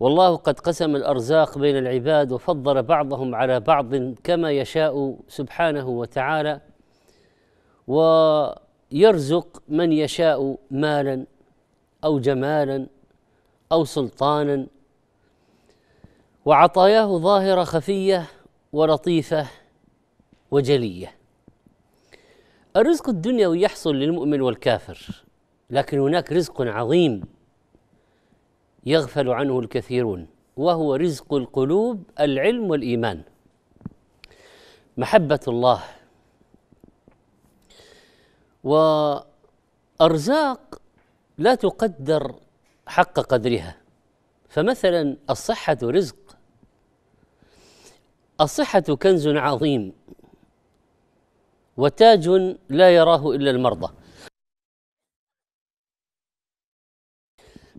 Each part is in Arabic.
والله قد قسم الارزاق بين العباد وفضل بعضهم على بعض كما يشاء سبحانه وتعالى ويرزق من يشاء مالا او جمالا او سلطانا وعطاياه ظاهره خفيه ولطيفه وجليه الرزق الدنيوي يحصل للمؤمن والكافر لكن هناك رزق عظيم يغفل عنه الكثيرون وهو رزق القلوب العلم والايمان محبه الله وارزاق لا تقدر حق قدرها فمثلا الصحه رزق الصحه كنز عظيم وتاج لا يراه الا المرضى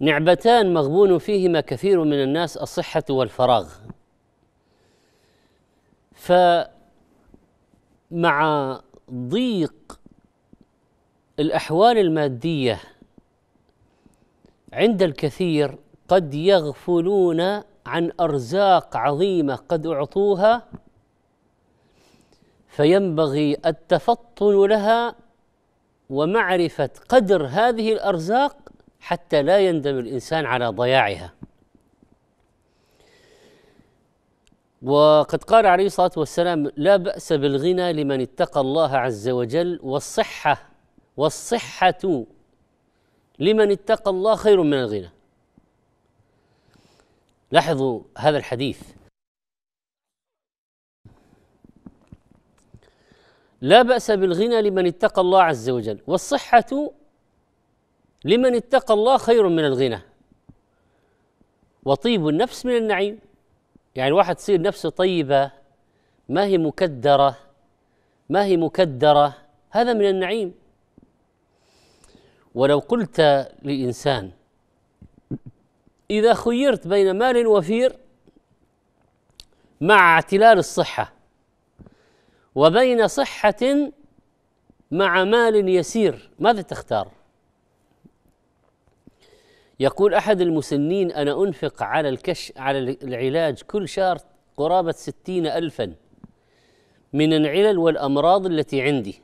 نعبتان مغبون فيهما كثير من الناس الصحة والفراغ فمع ضيق الأحوال المادية عند الكثير قد يغفلون عن أرزاق عظيمة قد أعطوها فينبغي التفطن لها ومعرفة قدر هذه الأرزاق حتى لا يندم الانسان على ضياعها وقد قال عليه الصلاه والسلام لا باس بالغنى لمن اتقى الله عز وجل والصحه والصحه لمن اتقى الله خير من الغنى لاحظوا هذا الحديث لا باس بالغنى لمن اتقى الله عز وجل والصحه لمن اتقى الله خير من الغنى وطيب النفس من النعيم يعني واحد تصير نفسه طيبة ما هي مكدرة ما هي مكدرة هذا من النعيم ولو قلت لإنسان إذا خيرت بين مال وفير مع اعتلال الصحة وبين صحة مع مال يسير ماذا تختار؟ يقول أحد المسنين أنا أنفق على الكش على العلاج كل شهر قرابة ستين ألفا من العلل والأمراض التي عندي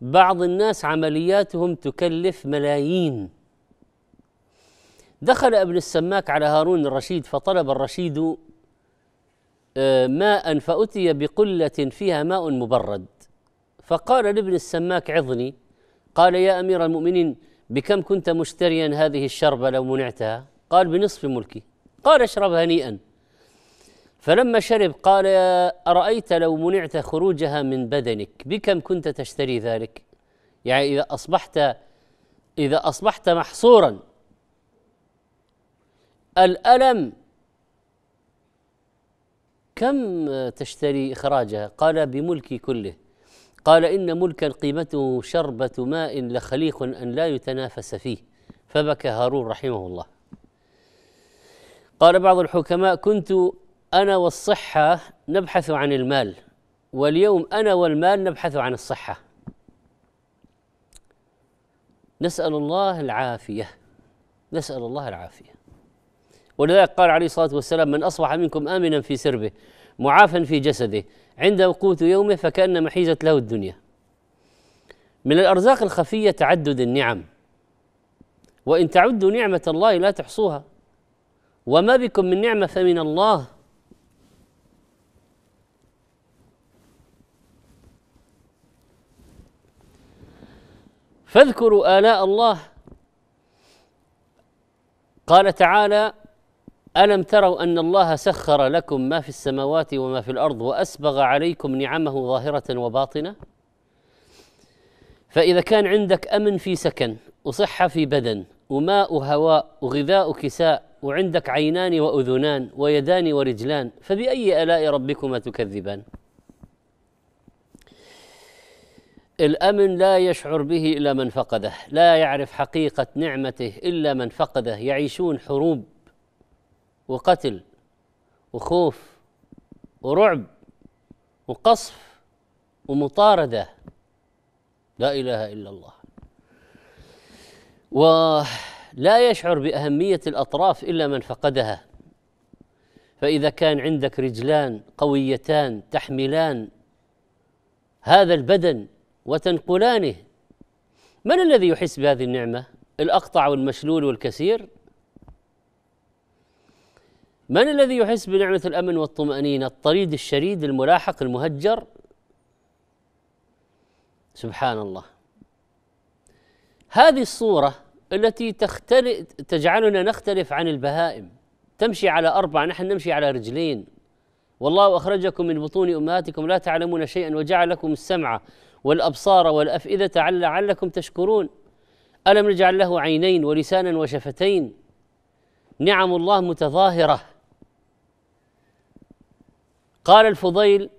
بعض الناس عملياتهم تكلف ملايين دخل ابن السماك على هارون الرشيد فطلب الرشيد آه، ماء فأتي بقلة فيها ماء مبرد فقال لابن السماك عظني قال يا أمير المؤمنين بكم كنت مشتريا هذه الشربة لو منعتها قال بنصف ملكي قال اشرب هنيئا فلما شرب قال أرأيت لو منعت خروجها من بدنك بكم كنت تشتري ذلك يعني إذا أصبحت إذا أصبحت محصورا الألم كم تشتري إخراجها قال بملكي كله قال إن ملكا قيمته شربة ماء لخليق أن لا يتنافس فيه فبكى هارون رحمه الله قال بعض الحكماء كنت أنا والصحة نبحث عن المال واليوم أنا والمال نبحث عن الصحة نسأل الله العافية نسأل الله العافية ولذلك قال عليه الصلاة والسلام من أصبح منكم آمنا في سربه معافا في جسده عند وقوت يومه فكأنما حيزت له الدنيا من الأرزاق الخفية تعدد النعم وإن تعدوا نعمة الله لا تحصوها وما بكم من نعمة فمن الله فاذكروا آلاء الله قال تعالى الم تروا ان الله سخر لكم ما في السماوات وما في الارض واسبغ عليكم نعمه ظاهره وباطنه فاذا كان عندك امن في سكن وصحه في بدن وماء وهواء وغذاء وكساء وعندك عينان واذنان ويدان ورجلان فباي الاء ربكما تكذبان الامن لا يشعر به الا من فقده لا يعرف حقيقه نعمته الا من فقده يعيشون حروب وقتل وخوف ورعب وقصف ومطارده لا اله الا الله ولا يشعر باهميه الاطراف الا من فقدها فاذا كان عندك رجلان قويتان تحملان هذا البدن وتنقلانه من الذي يحس بهذه النعمه الاقطع والمشلول والكسير من الذي يحس بنعمة الأمن والطمأنينة الطريد الشريد الملاحق المهجر سبحان الله هذه الصورة التي تجعلنا نختلف عن البهائم تمشي على أربع نحن نمشي على رجلين والله أخرجكم من بطون أمهاتكم لا تعلمون شيئا وجعل لكم السمع والأبصار والأفئدة لعلكم تشكرون ألم نجعل له عينين ولسانا وشفتين نعم الله متظاهره قال الفضيل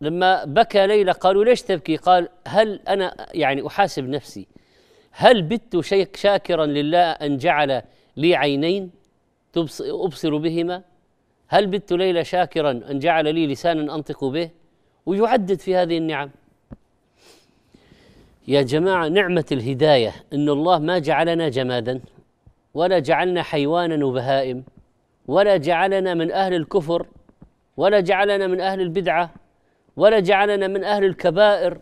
لما بكى ليلى قالوا ليش تبكي قال هل أنا يعني أحاسب نفسي هل بت شاكرا لله أن جعل لي عينين أبصر بهما هل بت ليلى شاكرا أن جعل لي لسانا أنطق به ويعدد في هذه النعم يا جماعة نعمة الهداية إن الله ما جعلنا جمادا ولا جعلنا حيوانا وبهائم ولا جعلنا من أهل الكفر ولا جعلنا من اهل البدعه ولا جعلنا من اهل الكبائر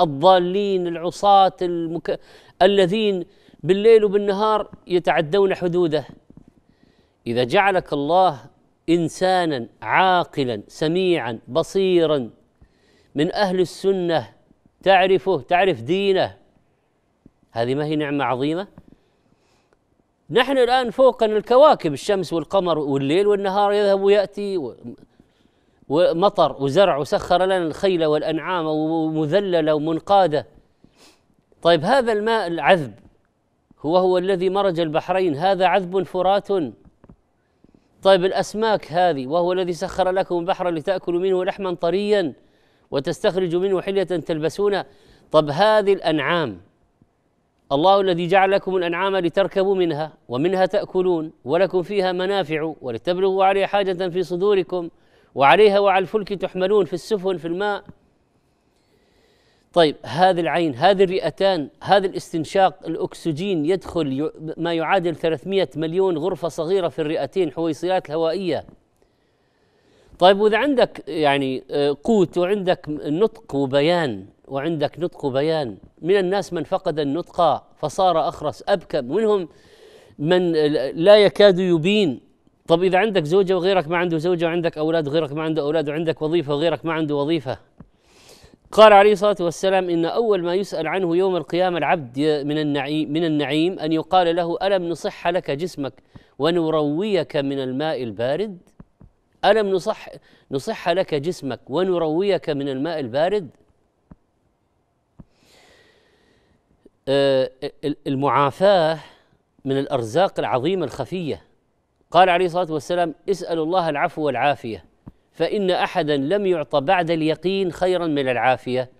الضالين العصاة المك... الذين بالليل وبالنهار يتعدون حدوده اذا جعلك الله انسانا عاقلا سميعا بصيرا من اهل السنه تعرفه تعرف دينه هذه ما هي نعمه عظيمه نحن الان فوقنا الكواكب الشمس والقمر والليل والنهار يذهب وياتي و... ومطر وزرع وسخر لنا الخيل والأنعام ومذللة ومنقادة طيب هذا الماء العذب هو هو الذي مرج البحرين هذا عذب فرات طيب الأسماك هذه وهو الذي سخر لكم البحر لتأكلوا منه لحما طريا وتستخرجوا منه حلية تلبسونه طب هذه الأنعام الله الذي جعل لكم الأنعام لتركبوا منها ومنها تأكلون ولكم فيها منافع ولتبلغوا عليها حاجة في صدوركم وعليها وعلى الفلك تحملون في السفن في الماء طيب هذه العين هذه الرئتان هذا الاستنشاق الأكسجين يدخل ما يعادل 300 مليون غرفة صغيرة في الرئتين حويصلات هوائية طيب وإذا عندك يعني آه، قوت وعندك نطق وبيان وعندك نطق وبيان من الناس من فقد النطق فصار أخرس أبكم منهم من لا يكاد يبين طب إذا عندك زوجة وغيرك ما عنده زوجة وعندك أولاد وغيرك ما عنده أولاد وعندك وظيفة وغيرك ما عنده وظيفة قال عليه الصلاة والسلام إن أول ما يسأل عنه يوم القيامة العبد من النعيم, من النعيم أن يقال له ألم نصح لك جسمك ونرويك من الماء البارد ألم نصح, نصح لك جسمك ونرويك من الماء البارد آه، المعافاة من الأرزاق العظيمة الخفية قال عليه الصلاه والسلام اسالوا الله العفو والعافيه فان احدا لم يعطى بعد اليقين خيرا من العافيه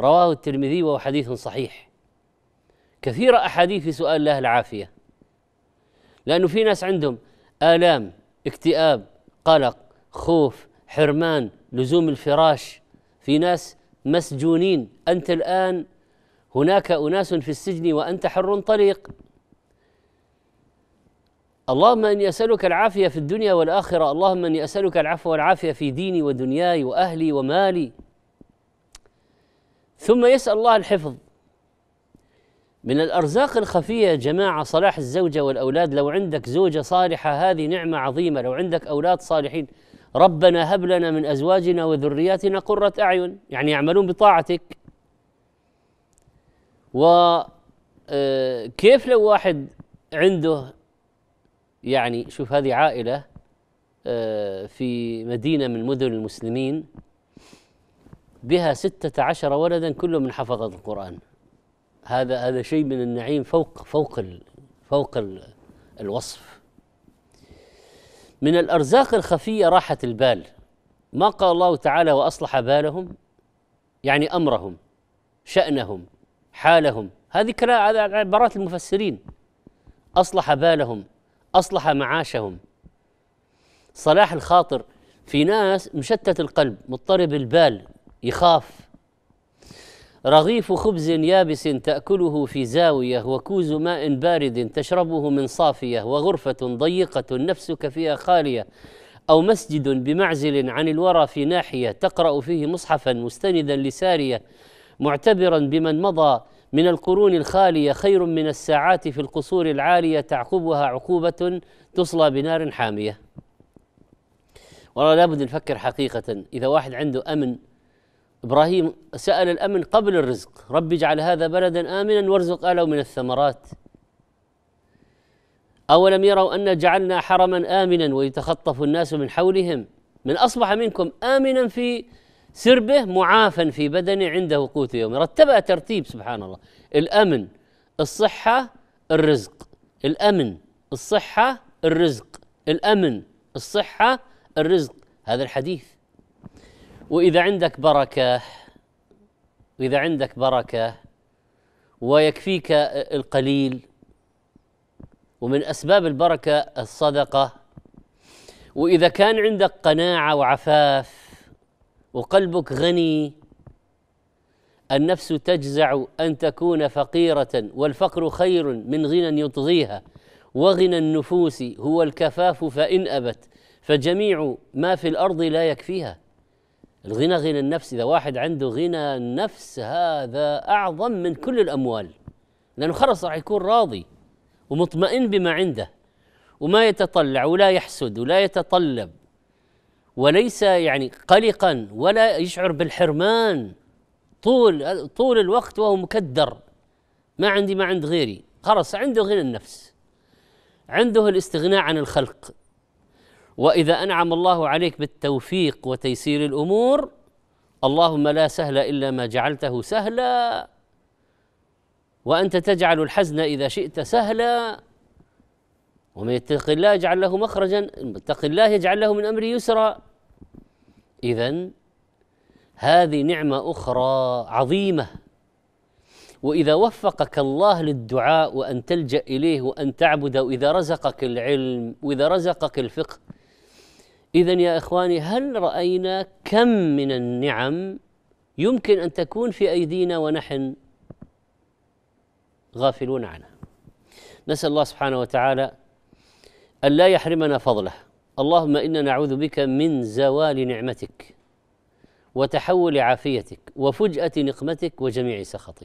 رواه الترمذي وهو حديث صحيح كثير احاديث في سؤال الله العافيه لانه في ناس عندهم الام اكتئاب قلق خوف حرمان لزوم الفراش في ناس مسجونين انت الان هناك اناس في السجن وانت حر طليق اللهم اني اسالك العافيه في الدنيا والاخره، اللهم اني اسالك العفو والعافيه في ديني ودنياي واهلي ومالي. ثم يسال الله الحفظ. من الارزاق الخفيه يا جماعه صلاح الزوجه والاولاد، لو عندك زوجه صالحه هذه نعمه عظيمه، لو عندك اولاد صالحين، ربنا هب لنا من ازواجنا وذرياتنا قرة اعين، يعني يعملون بطاعتك. وكيف آه، لو واحد عنده يعني شوف هذه عائلة آه، في مدينة من مدن المسلمين بها ستة عشر ولدا كلهم من حفظة القرآن هذا هذا شيء من النعيم فوق فوق ال فوق ال الوصف من الأرزاق الخفية راحة البال ما قال الله تعالى وأصلح بالهم يعني أمرهم شأنهم حالهم هذه كلام هذا عبارات المفسرين أصلح بالهم اصلح معاشهم صلاح الخاطر في ناس مشتت القلب مضطرب البال يخاف رغيف خبز يابس تاكله في زاويه وكوز ماء بارد تشربه من صافيه وغرفه ضيقه نفسك فيها خاليه او مسجد بمعزل عن الورى في ناحيه تقرا فيه مصحفا مستندا لساريه معتبرا بمن مضى من القرون الخالية خير من الساعات في القصور العالية تعقبها عقوبة تصلى بنار حامية والله لابد نفكر حقيقة إذا واحد عنده أمن إبراهيم سأل الأمن قبل الرزق رب اجعل هذا بلدا آمنا وارزق أهله من الثمرات أولم يروا أن جعلنا حرما آمنا ويتخطف الناس من حولهم من أصبح منكم آمنا في سربه معافى في بدنه عند وقوته يوم رتبها ترتيب سبحان الله الأمن الصحة الرزق الأمن الصحة الرزق الأمن الصحة الرزق هذا الحديث وإذا عندك بركة وإذا عندك بركة ويكفيك القليل ومن أسباب البركة الصدقة وإذا كان عندك قناعة وعفاف وقلبك غني النفس تجزع ان تكون فقيره والفقر خير من غنى يطغيها وغنى النفوس هو الكفاف فان ابت فجميع ما في الارض لا يكفيها الغنى غنى النفس اذا واحد عنده غنى النفس هذا اعظم من كل الاموال لانه خلص راح يكون راضي ومطمئن بما عنده وما يتطلع ولا يحسد ولا يتطلب وليس يعني قلقا ولا يشعر بالحرمان طول طول الوقت وهو مكدر ما عندي ما عند غيري خلص عنده غنى النفس عنده الاستغناء عن الخلق واذا انعم الله عليك بالتوفيق وتيسير الامور اللهم لا سهل الا ما جعلته سهلا وانت تجعل الحزن اذا شئت سهلا ومن يتق الله يجعل له مخرجا اتق الله يجعل له من امره يسرا اذا هذه نعمه اخرى عظيمه واذا وفقك الله للدعاء وان تلجا اليه وان تعبده واذا رزقك العلم واذا رزقك الفقه اذا يا اخواني هل راينا كم من النعم يمكن ان تكون في ايدينا ونحن غافلون عنها نسال الله سبحانه وتعالى أن لا يحرمنا فضله اللهم إنا نعوذ بك من زوال نعمتك وتحول عافيتك وفجأة نقمتك وجميع سخطك